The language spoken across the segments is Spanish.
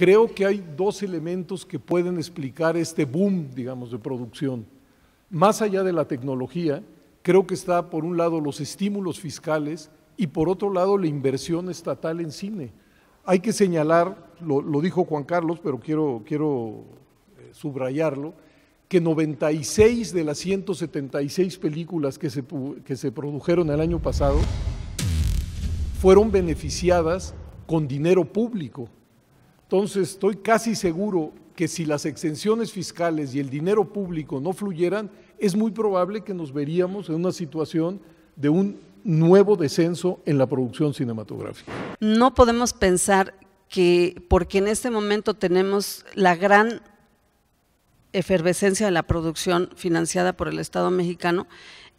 Creo que hay dos elementos que pueden explicar este boom, digamos, de producción. Más allá de la tecnología, creo que está por un lado los estímulos fiscales y por otro lado la inversión estatal en cine. Hay que señalar, lo, dijo Juan Carlos, pero quiero, quiero eh, subrayarlo, que 96 de las 176 películas que se, que se produjeron el año pasado fueron beneficiadas con dinero público. Entonces, estoy casi seguro que si las exenciones fiscales y el dinero público no fluyeran, es muy probable que nos veríamos en una situación de un nuevo descenso en la producción cinematográfica. No podemos pensar que, porque en este momento tenemos la gran efervescencia de la producción financiada por el Estado mexicano,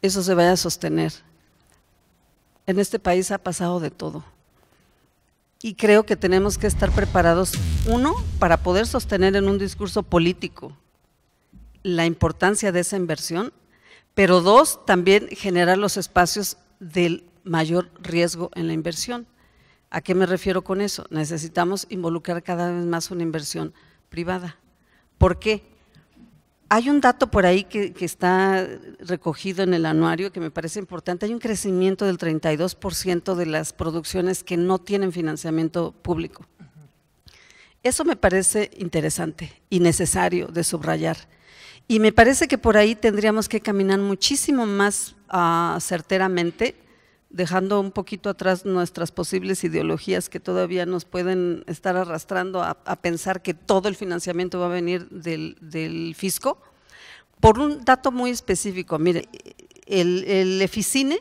eso se vaya a sostener. En este país ha pasado de todo. Y creo que tenemos que estar preparados, uno, para poder sostener en un discurso político la importancia de esa inversión, pero dos, también generar los espacios del mayor riesgo en la inversión. ¿A qué me refiero con eso? Necesitamos involucrar cada vez más una inversión privada. ¿Por qué? Hay un dato por ahí que, está recogido en el anuario que me parece importante. Hay un crecimiento del 32% de las producciones que no tienen financiamiento público. Eso me parece interesante y necesario de subrayar. Y me parece que por ahí tendríamos que caminar muchísimo más ah, certeramente dejando un poquito atrás nuestras posibles ideologías que todavía nos pueden estar arrastrando a, pensar que todo el financiamiento va a venir del, fisco, por un dato muy específico, mire, el, el Eficine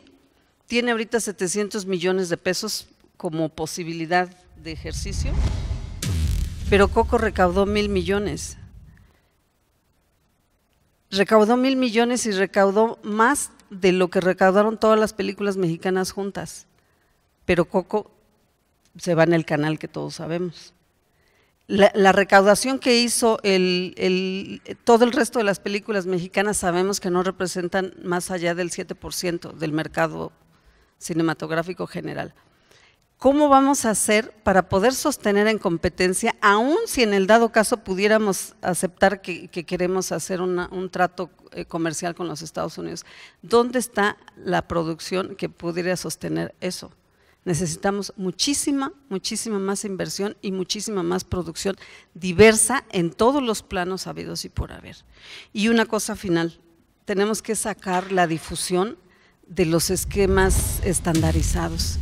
tiene ahorita 700 millones de pesos como posibilidad de ejercicio, pero Coco recaudó mil millones recaudó mil millones y recaudó más de lo que recaudaron todas las películas mexicanas juntas. Pero Coco se va en el canal que todos sabemos. La, recaudación que hizo todo el resto de las películas mexicanas sabemos que no representan más allá del 7% del mercado cinematográfico general. ¿cómo vamos a hacer para poder sostener en competencia, aun si en el dado caso pudiéramos aceptar que, queremos hacer un trato eh, comercial con los Estados Unidos? ¿Dónde está la producción que pudiera sostener eso? Necesitamos muchísima, muchísima más inversión y muchísima más producción diversa en todos los planos habidos y por haber. Y una cosa final, tenemos que sacar la difusión de los esquemas estandarizados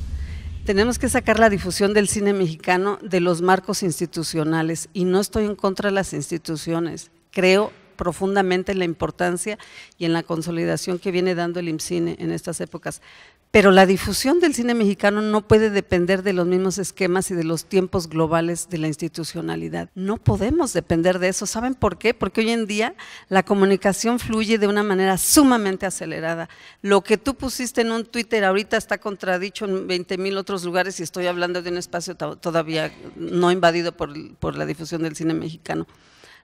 tenemos que sacar la difusión del cine mexicano de los marcos institucionales y no estoy en contra de las instituciones. Creo profundamente en la importancia y en la consolidación que viene dando el IMCINE en estas épocas. Pero la difusión del cine mexicano no puede depender de los mismos esquemas y de los tiempos globales de la institucionalidad. No podemos depender de eso. ¿Saben por qué? Porque hoy en día la comunicación fluye de una manera sumamente acelerada. Lo que tú pusiste en un Twitter ahorita está contradicho en 20 mil otros lugares y estoy hablando de un espacio todavía no invadido por, por la difusión del cine mexicano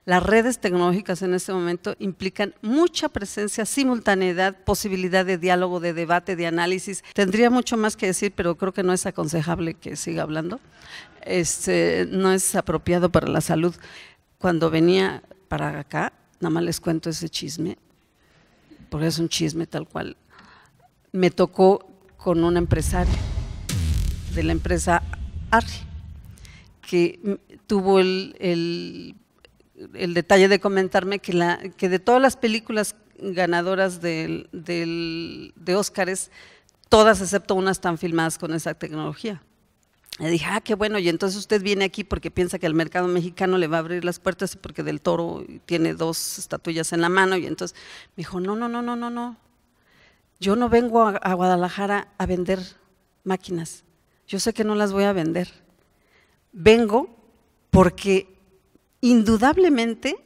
las redes tecnológicas en este momento implican mucha presencia, simultaneidad, posibilidad de diálogo, de debate, de análisis. Tendría mucho más que decir, pero creo que no es aconsejable que siga hablando. Este, no es apropiado para la salud. Cuando venía para acá, nada más les cuento ese chisme, porque es un chisme tal cual. Me tocó con un empresario de la empresa Arri, que tuvo el, el el detalle de comentarme que, la, que de todas las películas ganadoras de Óscares, todas excepto una están filmadas con esa tecnología. Le dije, ah, qué bueno, y entonces usted viene aquí porque piensa que el mercado mexicano le va a abrir las puertas porque del toro tiene dos estatuillas en la mano, y entonces me dijo, no, no, no, no, no, no, yo no vengo a Guadalajara a vender máquinas, yo sé que no las voy a vender, vengo porque Indudablemente,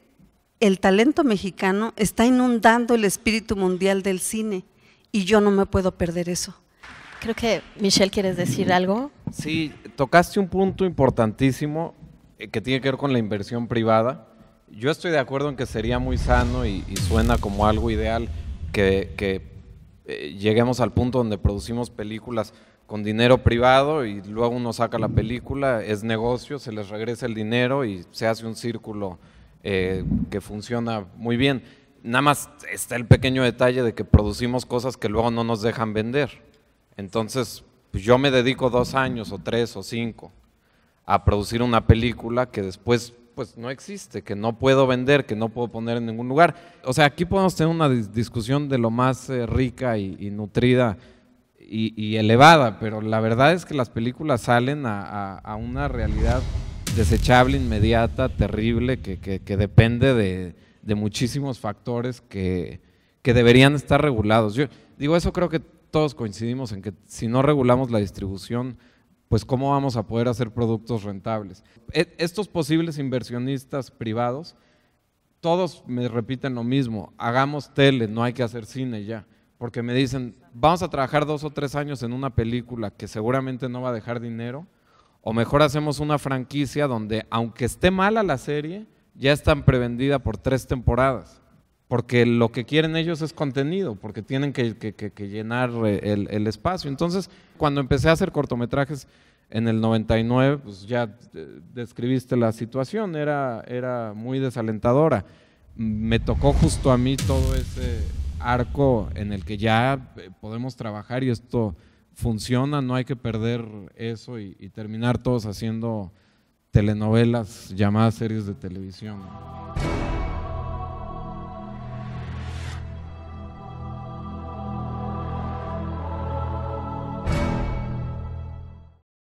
el talento mexicano está inundando el espíritu mundial del cine y yo no me puedo perder eso. Creo que Michelle, ¿quieres decir algo? Sí, tocaste un punto importantísimo eh, que tiene que ver con la inversión privada. Yo estoy de acuerdo en que sería muy sano y, suena como algo ideal que, eh, lleguemos al punto donde producimos películas con dinero privado y luego uno saca la película, es negocio, se les regresa el dinero y se hace un círculo eh, que funciona muy bien. Nada más está el pequeño detalle de que producimos cosas que luego no nos dejan vender. Entonces, pues, yo me dedico dos años o tres o cinco a producir una película que después pues no existe, que no puedo vender, que no puedo poner en ningún lugar. O sea, aquí podemos tener una discusión de lo más eh, rica y, y nutrida y, elevada, pero la verdad es que las películas salen a, una realidad desechable, inmediata, terrible, que, depende de, muchísimos factores que, que, deberían estar regulados. Yo digo, eso creo que todos coincidimos en que si no regulamos la distribución, pues cómo vamos a poder hacer productos rentables. E, estos posibles inversionistas privados, todos me repiten lo mismo, hagamos tele, no hay que hacer cine ya porque me dicen, vamos a trabajar dos o tres años en una película que seguramente no va a dejar dinero, o mejor hacemos una franquicia donde, aunque esté mala la serie, ya están prevendida por tres temporadas, porque lo que quieren ellos es contenido, porque tienen que, llenar eh, el, espacio. Entonces, cuando empecé a hacer cortometrajes en el 99, pues ya eh, describiste la situación, era, era muy desalentadora. Me tocó justo a mí todo ese arco en el que ya eh, podemos trabajar y esto funciona, no hay que perder eso y, terminar todos haciendo telenovelas llamadas series de televisión.